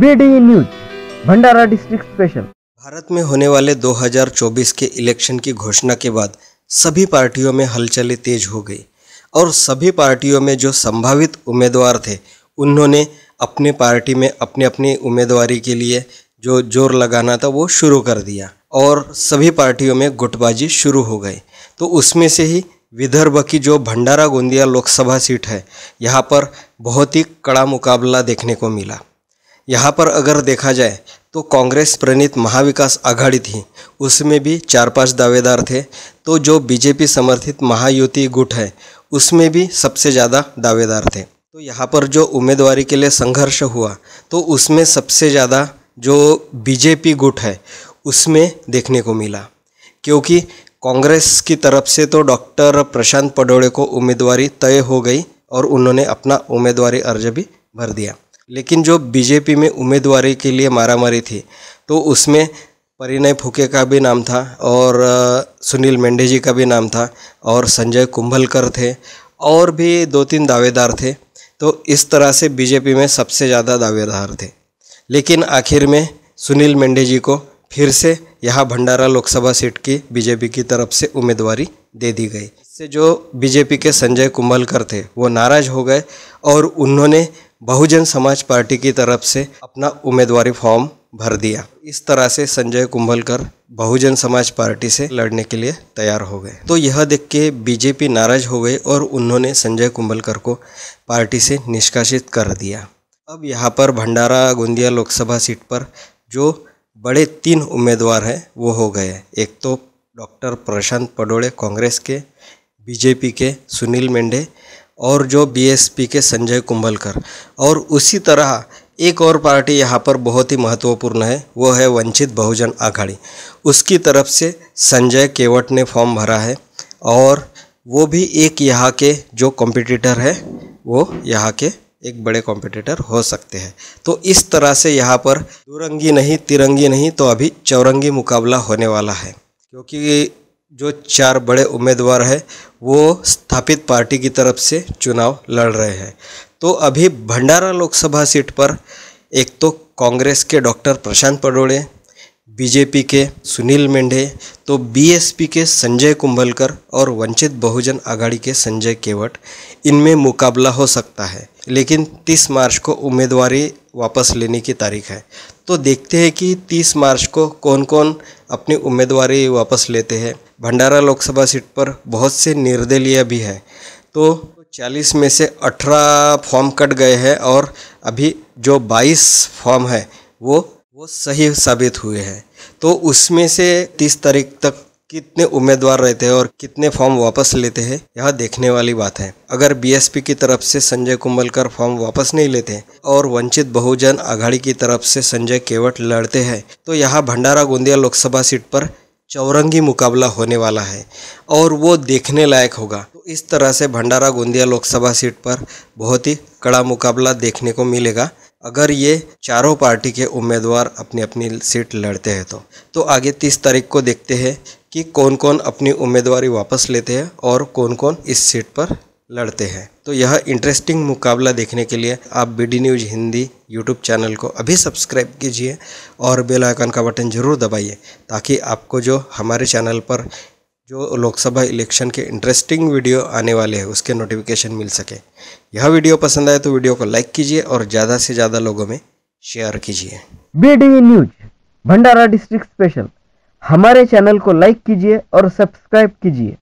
BD news Bhandara district special Bharat में होने वाले 2024 के इलेक्शन की घोषणा के बाद सभी पार्टियों में हलचलें तेज हो गई और सभी पार्टियों में जो संभावित उम्मीदवार थे उन्होंने अपने पार्टी में अपने अपनी उम्मीदवारी के लिए जो जोर लगाना था वो शुरू कर दिया और सभी पार्टियों में गुटबाजी शुरू हो गई तो उसमें से ही विदर्भ की जो भंडारा गोंदिया लोकसभा सीट है यहाँ पर बहुत ही कड़ा मुकाबला देखने को मिला यहाँ पर अगर देखा जाए तो कांग्रेस प्रणीत महाविकास आघाड़ी थी उसमें भी चार पांच दावेदार थे तो जो बीजेपी समर्थित महायुति गुट है उसमें भी सबसे ज़्यादा दावेदार थे तो यहाँ पर जो उम्मीदवारी के लिए संघर्ष हुआ तो उसमें सबसे ज़्यादा जो बीजेपी गुट है उसमें देखने को मिला क्योंकि कांग्रेस की तरफ से तो डॉक्टर प्रशांत पडोड़े को उम्मीदवारी तय हो गई और उन्होंने अपना उम्मीदवारी अर्ज भी भर दिया लेकिन जो बीजेपी में उम्मीदवारी के लिए मारामारी थी तो उसमें परिणय फुके का भी नाम था और सुनील मेंढे जी का भी नाम था और संजय कुंभलकर थे और भी दो तीन दावेदार थे तो इस तरह से बीजेपी में सबसे ज़्यादा दावेदार थे लेकिन आखिर में सुनील मेंढे जी को फिर से यह भंडारा लोकसभा सीट की बीजेपी की तरफ से उम्मीदवारी दे दी गई इससे जो बीजेपी के संजय कुंभलकर थे वो नाराज़ हो गए और उन्होंने बहुजन समाज पार्टी की तरफ से अपना उम्मीदवारी फॉर्म भर दिया इस तरह से संजय कुंभलकर बहुजन समाज पार्टी से लड़ने के लिए तैयार हो गए तो यह देख के बीजेपी नाराज हो गई और उन्होंने संजय कुंभलकर को पार्टी से निष्कासित कर दिया अब यहाँ पर भंडारा गोंदिया लोकसभा सीट पर जो बड़े तीन उम्मीदवार हैं वो हो गए एक तो डॉक्टर प्रशांत पडोड़े कांग्रेस के बीजेपी के सुनील मेंढे और जो बीएसपी के संजय कुंभलकर और उसी तरह एक और पार्टी यहाँ पर बहुत ही महत्वपूर्ण है वो है वंचित बहुजन आघाड़ी उसकी तरफ से संजय केवट ने फॉर्म भरा है और वो भी एक यहाँ के जो कॉम्पिटिटर है वो यहाँ के एक बड़े कॉम्पिटिटर हो सकते हैं तो इस तरह से यहाँ पर दुरंगी नहीं तिरंगी नहीं तो अभी चौरंगी मुकाबला होने वाला है क्योंकि जो चार बड़े उम्मीदवार हैं वो स्थापित पार्टी की तरफ से चुनाव लड़ रहे हैं तो अभी भंडारा लोकसभा सीट पर एक तो कांग्रेस के डॉक्टर प्रशांत पडोड़े बीजेपी के सुनील मेंढे तो बीएसपी के संजय कुंभलकर और वंचित बहुजन आघाड़ी के संजय केवट इनमें मुकाबला हो सकता है लेकिन 30 मार्च को उम्मीदवारी वापस लेने की तारीख है तो देखते हैं कि 30 मार्च को कौन कौन अपनी उम्मीदवारी वापस लेते हैं भंडारा लोकसभा सीट पर बहुत से निर्दलीय भी हैं तो 40 में से 18 फॉर्म कट गए हैं और अभी जो 22 फॉर्म है वो वो सही साबित हुए हैं तो उसमें से 30 तारीख तक कितने उम्मीदवार रहते हैं और कितने फॉर्म वापस लेते हैं यह देखने वाली बात है अगर बीएसपी की तरफ से संजय कुंबलकर फॉर्म वापस नहीं लेते और वंचित बहुजन आघाड़ी की तरफ से संजय केवट लड़ते हैं तो यह भंडारा गोंदिया लोकसभा सीट पर चौरंगी मुकाबला होने वाला है और वो देखने लायक होगा तो इस तरह से भंडारा गोंदिया लोकसभा सीट पर बहुत ही कड़ा मुकाबला देखने को मिलेगा अगर ये चारों पार्टी के उम्मीदवार अपनी अपनी सीट लड़ते हैं तो तो आगे तीस तारीख को देखते हैं कि कौन कौन अपनी उम्मीदवारी वापस लेते हैं और कौन कौन इस सीट पर लड़ते हैं तो यह इंटरेस्टिंग मुकाबला देखने के लिए आप B D news Hindi YouTube channel को अभी सब्सक्राइब कीजिए और बेल आइकन का बटन ज़रूर दबाइए ताकि आपको जो हमारे चैनल पर जो लोकसभा इलेक्शन के इंटरेस्टिंग वीडियो आने वाले हैं उसके नोटिफिकेशन मिल सके यह वीडियो पसंद आए तो वीडियो को लाइक कीजिए और ज़्यादा से ज़्यादा लोगों में शेयर कीजिए B news Bhandara district special हमारे चैनल को लाइक कीजिए और सब्सक्राइब कीजिए